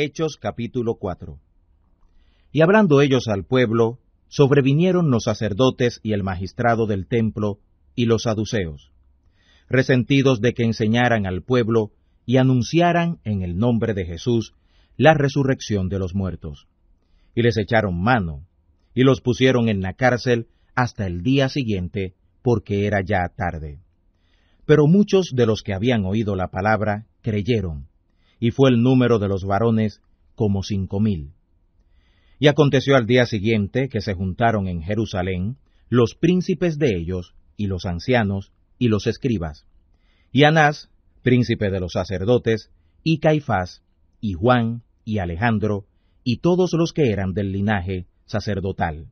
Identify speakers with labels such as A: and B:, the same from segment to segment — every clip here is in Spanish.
A: Hechos capítulo 4 Y hablando ellos al pueblo, sobrevinieron los sacerdotes y el magistrado del templo y los saduceos, resentidos de que enseñaran al pueblo y anunciaran en el nombre de Jesús la resurrección de los muertos. Y les echaron mano, y los pusieron en la cárcel hasta el día siguiente, porque era ya tarde. Pero muchos de los que habían oído la palabra creyeron, y fue el número de los varones como cinco mil. Y aconteció al día siguiente que se juntaron en Jerusalén los príncipes de ellos, y los ancianos, y los escribas, y Anás, príncipe de los sacerdotes, y Caifás, y Juan, y Alejandro, y todos los que eran del linaje sacerdotal.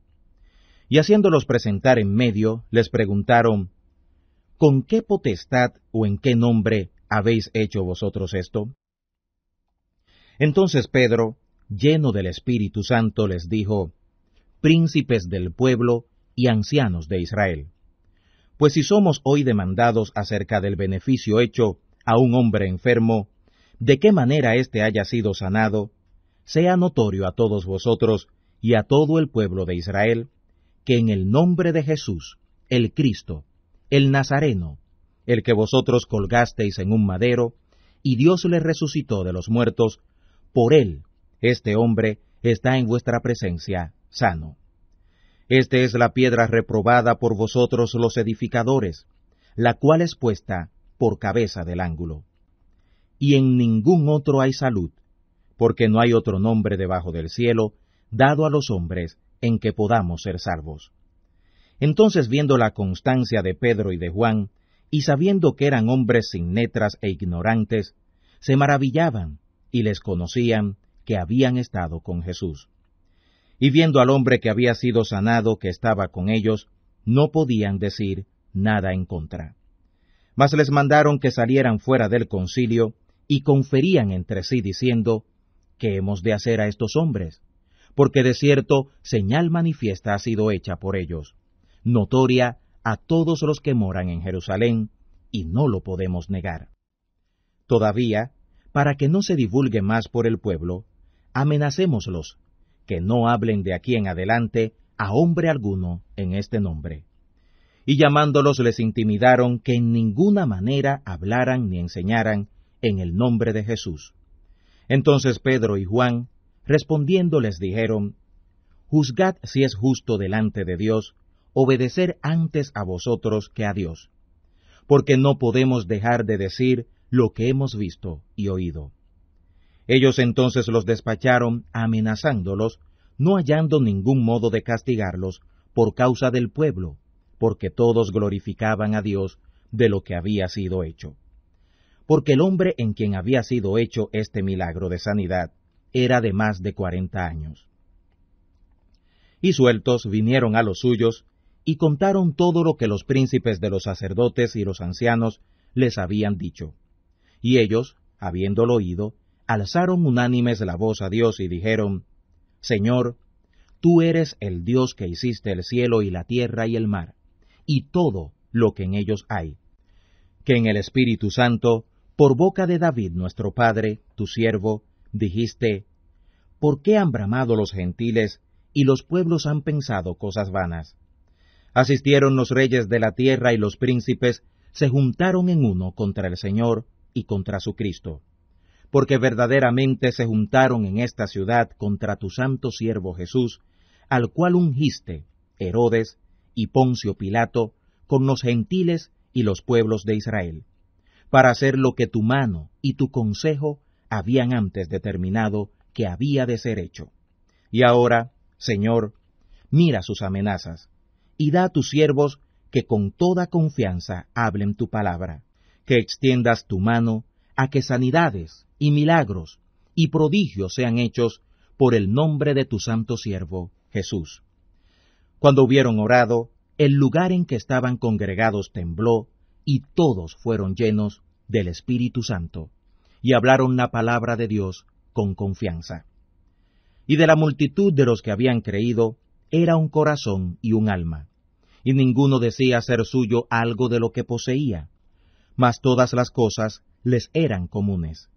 A: Y haciéndolos presentar en medio, les preguntaron, ¿Con qué potestad o en qué nombre habéis hecho vosotros esto? Entonces Pedro, lleno del Espíritu Santo, les dijo, Príncipes del pueblo y ancianos de Israel. Pues si somos hoy demandados acerca del beneficio hecho a un hombre enfermo, de qué manera éste haya sido sanado, sea notorio a todos vosotros y a todo el pueblo de Israel, que en el nombre de Jesús, el Cristo, el Nazareno, el que vosotros colgasteis en un madero, y Dios le resucitó de los muertos, por él, este hombre está en vuestra presencia sano. Esta es la piedra reprobada por vosotros los edificadores, la cual es puesta por cabeza del ángulo. Y en ningún otro hay salud, porque no hay otro nombre debajo del cielo dado a los hombres en que podamos ser salvos. Entonces viendo la constancia de Pedro y de Juan, y sabiendo que eran hombres sin letras e ignorantes, se maravillaban y les conocían que habían estado con Jesús. Y viendo al hombre que había sido sanado que estaba con ellos, no podían decir nada en contra. Mas les mandaron que salieran fuera del concilio y conferían entre sí diciendo, ¿qué hemos de hacer a estos hombres? Porque de cierto señal manifiesta ha sido hecha por ellos, notoria a todos los que moran en Jerusalén, y no lo podemos negar. Todavía, para que no se divulgue más por el pueblo, amenacémoslos, que no hablen de aquí en adelante a hombre alguno en este nombre. Y llamándolos les intimidaron que en ninguna manera hablaran ni enseñaran en el nombre de Jesús. Entonces Pedro y Juan, respondiendo, les dijeron, Juzgad si es justo delante de Dios obedecer antes a vosotros que a Dios, porque no podemos dejar de decir lo que hemos visto y oído. Ellos entonces los despacharon amenazándolos, no hallando ningún modo de castigarlos por causa del pueblo, porque todos glorificaban a Dios de lo que había sido hecho. Porque el hombre en quien había sido hecho este milagro de sanidad era de más de cuarenta años. Y sueltos vinieron a los suyos, y contaron todo lo que los príncipes de los sacerdotes y los ancianos les habían dicho. Y ellos, habiéndolo oído, alzaron unánimes la voz a Dios y dijeron, Señor, tú eres el Dios que hiciste el cielo y la tierra y el mar, y todo lo que en ellos hay. Que en el Espíritu Santo, por boca de David nuestro Padre, tu siervo, dijiste, ¿Por qué han bramado los gentiles y los pueblos han pensado cosas vanas? Asistieron los reyes de la tierra y los príncipes se juntaron en uno contra el Señor, y contra su Cristo. Porque verdaderamente se juntaron en esta ciudad contra tu santo siervo Jesús, al cual ungiste Herodes y Poncio Pilato con los gentiles y los pueblos de Israel, para hacer lo que tu mano y tu consejo habían antes determinado que había de ser hecho. Y ahora, Señor, mira sus amenazas, y da a tus siervos que con toda confianza hablen tu palabra que extiendas tu mano a que sanidades y milagros y prodigios sean hechos por el nombre de tu santo siervo, Jesús. Cuando hubieron orado, el lugar en que estaban congregados tembló, y todos fueron llenos del Espíritu Santo, y hablaron la palabra de Dios con confianza. Y de la multitud de los que habían creído, era un corazón y un alma, y ninguno decía ser suyo algo de lo que poseía, mas todas las cosas les eran comunes.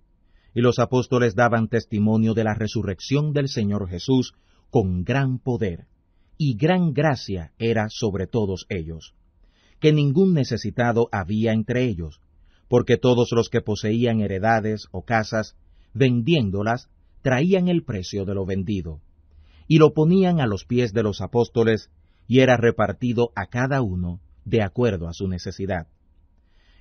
A: Y los apóstoles daban testimonio de la resurrección del Señor Jesús con gran poder, y gran gracia era sobre todos ellos, que ningún necesitado había entre ellos, porque todos los que poseían heredades o casas, vendiéndolas, traían el precio de lo vendido, y lo ponían a los pies de los apóstoles, y era repartido a cada uno de acuerdo a su necesidad.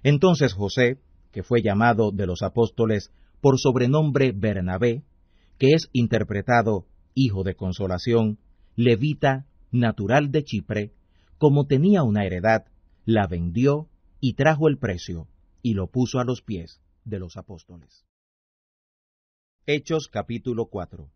A: Entonces José, que fue llamado de los apóstoles por sobrenombre Bernabé, que es interpretado hijo de consolación, levita, natural de Chipre, como tenía una heredad, la vendió y trajo el precio, y lo puso a los pies de los apóstoles. Hechos capítulo 4